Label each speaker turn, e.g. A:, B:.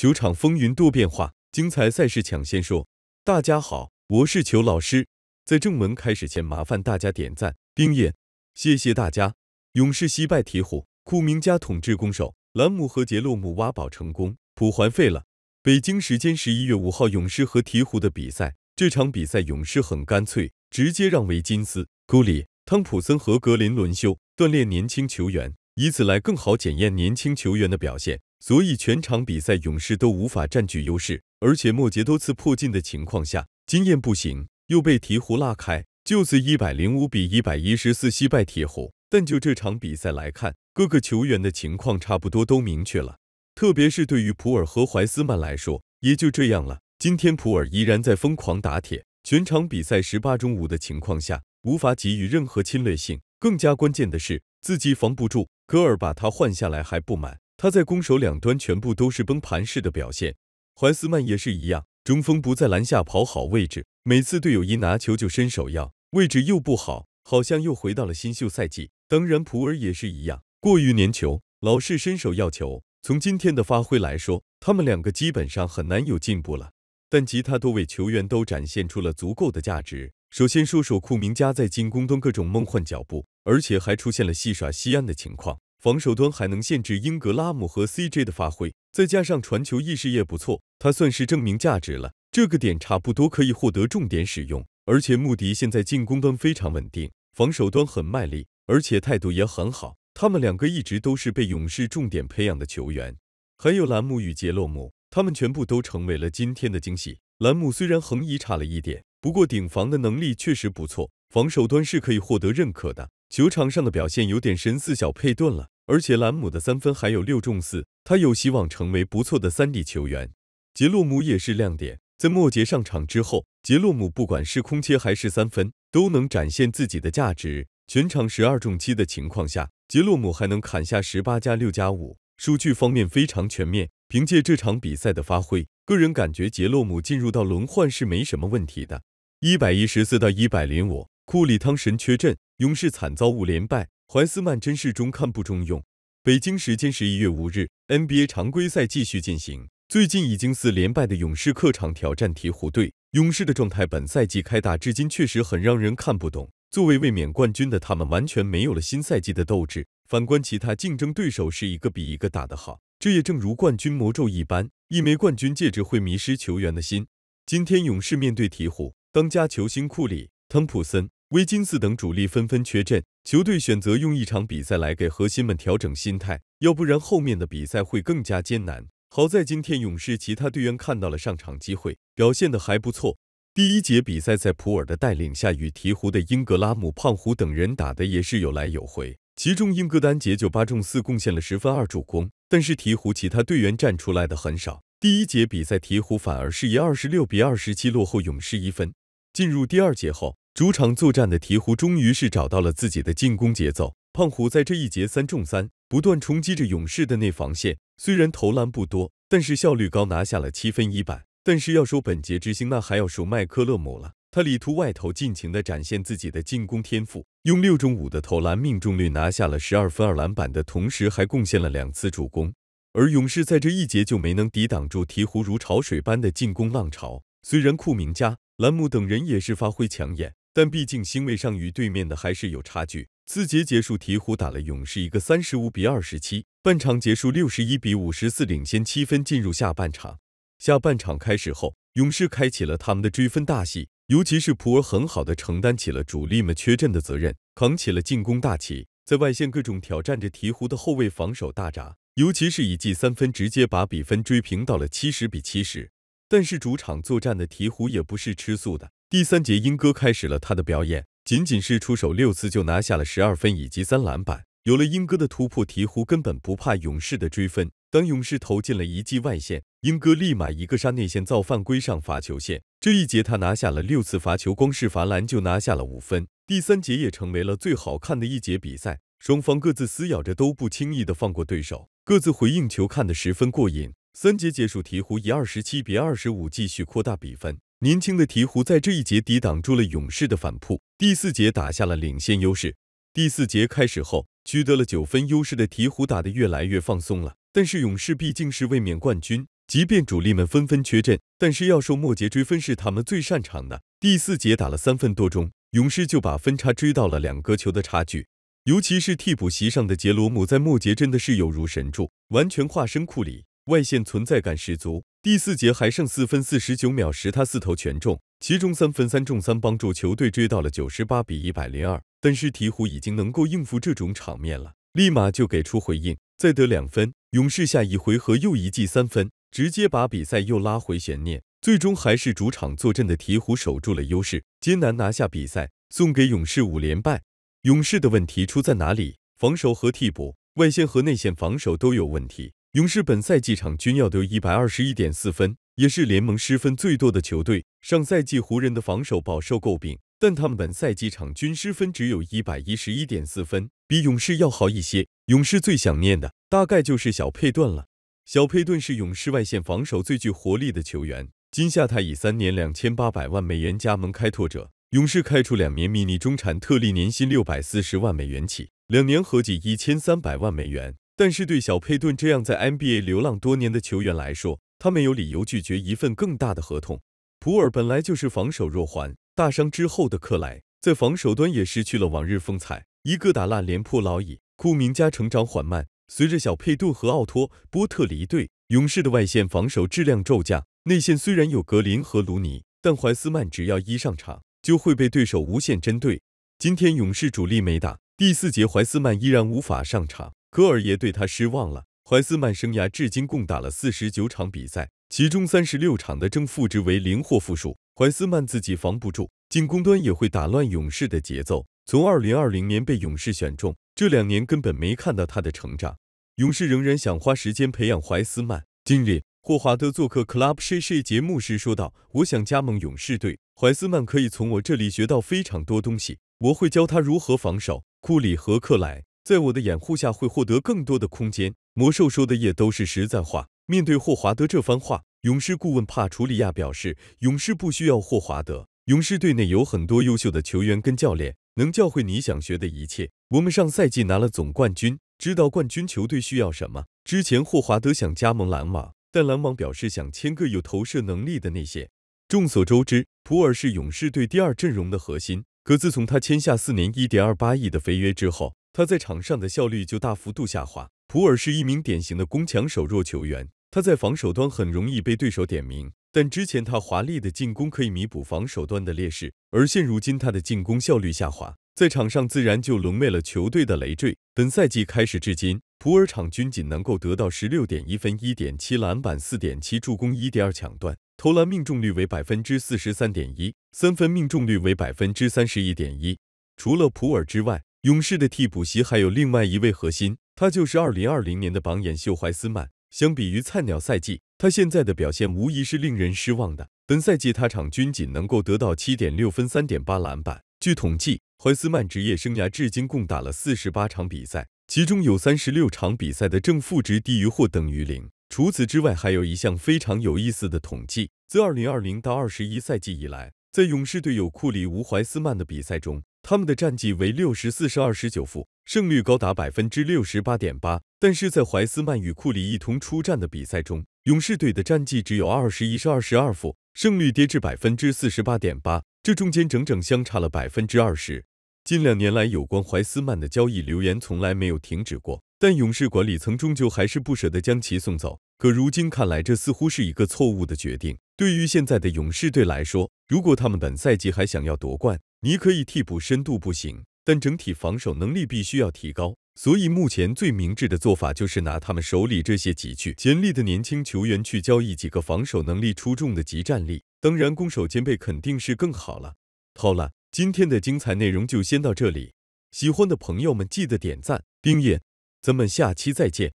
A: 球场风云多变化，精彩赛事抢先说。大家好，我是球老师。在正文开始前，麻烦大家点赞、订阅，谢谢大家。勇士惜败鹈鹕，库明加统治攻守，兰姆和杰洛姆挖宝成功，普还废了。北京时间十一月五号，勇士和鹈鹕的比赛，这场比赛勇士很干脆，直接让维金斯、库里、汤普森和格林轮休，锻炼年轻球员，以此来更好检验年轻球员的表现。所以全场比赛勇士都无法占据优势，而且莫杰多次破进的情况下，经验不行，又被鹈鹕拉开，就此一百零五比一百一十四惜败鹈鹕。但就这场比赛来看，各个球员的情况差不多都明确了，特别是对于普尔和怀斯曼来说，也就这样了。今天普尔依然在疯狂打铁，全场比赛十八中五的情况下，无法给予任何侵略性。更加关键的是，自己防不住，科尔把他换下来还不满。他在攻守两端全部都是崩盘式的表现，怀斯曼也是一样，中锋不在篮下跑好位置，每次队友一拿球就伸手要，位置又不好，好像又回到了新秀赛季。当然，普尔也是一样，过于粘球，老是伸手要球。从今天的发挥来说，他们两个基本上很难有进步了。但其他多位球员都展现出了足够的价值。首先说说库明加在进攻端各种梦幻脚步，而且还出现了戏耍西安的情况。防守端还能限制英格拉姆和 CJ 的发挥，再加上传球意识也不错，他算是证明价值了。这个点差不多可以获得重点使用。而且穆迪现在进攻端非常稳定，防守端很卖力，而且态度也很好。他们两个一直都是被勇士重点培养的球员。还有兰姆与杰洛姆，他们全部都成为了今天的惊喜。兰姆虽然横移差了一点，不过顶防的能力确实不错，防守端是可以获得认可的。球场上的表现有点神似小佩顿了，而且兰姆的三分还有六中四，他有希望成为不错的三 D 球员。杰洛姆也是亮点，在末节上场之后，杰洛姆不管是空切还是三分，都能展现自己的价值。全场十二中七的情况下，杰洛姆还能砍下十八加六加五，数据方面非常全面。凭借这场比赛的发挥，个人感觉杰洛姆进入到轮换是没什么问题的。一百一十四到一百零五，库里汤神缺阵。勇士惨遭五连败，怀斯曼真是中看不中用。北京时间十一月五日，NBA 常规赛继续进行。最近已经四连败的勇士客场挑战鹈鹕队。勇士的状态本赛季开打至今确实很让人看不懂。作为卫冕冠军的他们，完全没有了新赛季的斗志。反观其他竞争对手，是一个比一个打得好。这也正如冠军魔咒一般，一枚冠军戒指会迷失球员的心。今天勇士面对鹈鹕，当家球星库里、汤普森。威金斯等主力纷纷缺阵，球队选择用一场比赛来给核心们调整心态，要不然后面的比赛会更加艰难。好在今天勇士其他队员看到了上场机会，表现的还不错。第一节比赛在普尔的带领下，与鹈鹕的英格拉姆、胖虎等人打的也是有来有回，其中英格丹杰九八中四贡献了十分二助攻，但是鹈鹕其他队员站出来的很少。第一节比赛，鹈鹕反而是以二十六比二十七落后勇士一分。进入第二节后。主场作战的鹈鹕终于是找到了自己的进攻节奏，胖虎在这一节三中三，不断冲击着勇士的内防线。虽然投篮不多，但是效率高，拿下了七分一板。但是要说本节之星，那还要数麦克勒姆了。他里突外投，尽情的展现自己的进攻天赋，用六中五的投篮命中率拿下了十二分二篮板的同时，还贡献了两次助攻。而勇士在这一节就没能抵挡住鹈鹕如潮水般的进攻浪潮。虽然库明加、兰姆等人也是发挥抢眼。但毕竟星位上与对面的还是有差距。次节结束，鹈鹕打了勇士一个三十五比二十七，半场结束六十一比五十四领先七分进入下半场。下半场开始后，勇士开启了他们的追分大戏，尤其是普尔很好的承担起了主力们缺阵的责任，扛起了进攻大旗，在外线各种挑战着鹈鹕的后卫防守大闸，尤其是一记三分直接把比分追平到了七十比七十。但是主场作战的鹈鹕也不是吃素的。第三节，英哥开始了他的表演，仅仅是出手六次就拿下了十二分以及三篮板。有了英哥的突破，鹈鹕根本不怕勇士的追分。当勇士投进了一记外线，英哥立马一个杀内线造犯规上罚球线。这一节他拿下了六次罚球，光是罚篮就拿下了五分。第三节也成为了最好看的一节比赛，双方各自撕咬着，都不轻易的放过对手，各自回应球看得十分过瘾。三节结束，鹈鹕以二十七比二十五继续扩大比分。年轻的鹈鹕在这一节抵挡住了勇士的反扑，第四节打下了领先优势。第四节开始后，取得了九分优势的鹈鹕打得越来越放松了。但是勇士毕竟是卫冕冠军，即便主力们纷纷缺阵，但是要说末节追分是他们最擅长的。第四节打了三分多钟，勇士就把分差追到了两个球的差距。尤其是替补席上的杰罗姆在末节真的是有如神助，完全化身库里，外线存在感十足。第四节还剩四分四十九秒时，他四投全中，其中三分三中三，帮助球队追到了九十八比一百零二。但是鹈鹕已经能够应付这种场面了，立马就给出回应，再得两分。勇士下一回合又一记三分，直接把比赛又拉回悬念。最终还是主场坐镇的鹈鹕守住了优势，艰难拿下比赛，送给勇士五连败。勇士的问题出在哪里？防守和替补，外线和内线防守都有问题。勇士本赛季场均要得一百二十一点四分，也是联盟失分最多的球队。上赛季湖人的防守饱受诟病，但他们本赛季场均失分只有一百一十一点四分，比勇士要好一些。勇士最想念的大概就是小佩顿了。小佩顿是勇士外线防守最具活力的球员。今夏他以三年两千八百万美元加盟开拓者。勇士开出两年迷你中产特例，年薪六百四十万美元起，两年合计一千三百万美元。但是对小佩顿这样在 NBA 流浪多年的球员来说，他没有理由拒绝一份更大的合同。普尔本来就是防守弱环，大伤之后的克莱在防守端也失去了往日风采，一个打烂廉颇老矣。库明加成长缓慢，随着小佩顿和奥托波特离队，勇士的外线防守质量骤降。内线虽然有格林和卢尼，但怀斯曼只要一上场，就会被对手无限针对。今天勇士主力没打，第四节怀斯曼依然无法上场。科尔也对他失望了。怀斯曼生涯至今共打了四十九场比赛，其中三十六场的正负值为零或负数。怀斯曼自己防不住，进攻端也会打乱勇士的节奏。从二零二零年被勇士选中，这两年根本没看到他的成长。勇士仍然想花时间培养怀斯曼。近日，霍华德做客《Club s h a s h a 节目时说道：“我想加盟勇士队，怀斯曼可以从我这里学到非常多东西。我会教他如何防守库里和克莱。”在我的掩护下，会获得更多的空间。魔兽说的也都是实在话。面对霍华德这番话，勇士顾问帕楚里亚表示：“勇士不需要霍华德，勇士队内有很多优秀的球员跟教练，能教会你想学的一切。我们上赛季拿了总冠军，知道冠军球队需要什么。之前霍华德想加盟篮网，但篮网表示想签个有投射能力的那些。众所周知，普尔是勇士队第二阵容的核心，可自从他签下四年一点二八亿的飞约之后。”他在场上的效率就大幅度下滑。普尔是一名典型的攻强守弱球员，他在防守端很容易被对手点名，但之前他华丽的进攻可以弥补防守端的劣势，而现如今他的进攻效率下滑，在场上自然就沦为了球队的累赘。本赛季开始至今，普尔场均仅能够得到十六点一分、一点七篮板、四点七助攻、一点二抢断，投篮命中率为百分之四十三点一，三分命中率为百分之三十一点一。除了普尔之外，勇士的替补席还有另外一位核心，他就是二零二零年的榜眼秀怀斯曼。相比于菜鸟赛季，他现在的表现无疑是令人失望的。本赛季他场均仅能够得到七点六分、三点八篮板。据统计，怀斯曼职业生涯至今共打了四十八场比赛，其中有三十六场比赛的正负值低于或等于零。除此之外，还有一项非常有意思的统计：自二零二零到二十一赛季以来，在勇士队友库里无怀斯曼的比赛中。他们的战绩为六十四胜二十九负，胜率高达百分之六十八点八。但是在怀斯曼与库里一同出战的比赛中，勇士队的战绩只有二十一胜二十二负，胜率跌至百分之四十八点八，这中间整整相差了百分之二十。近两年来，有关怀斯曼的交易流言从来没有停止过，但勇士管理层终究还是不舍得将其送走。可如今看来，这似乎是一个错误的决定。对于现在的勇士队来说，如果他们本赛季还想要夺冠，你可以替补深度不行，但整体防守能力必须要提高。所以目前最明智的做法就是拿他们手里这些极具潜力的年轻球员去交易几个防守能力出众的极战力。当然，攻守兼备肯定是更好了。好了，今天的精彩内容就先到这里，喜欢的朋友们记得点赞。订阅，咱们下期再见。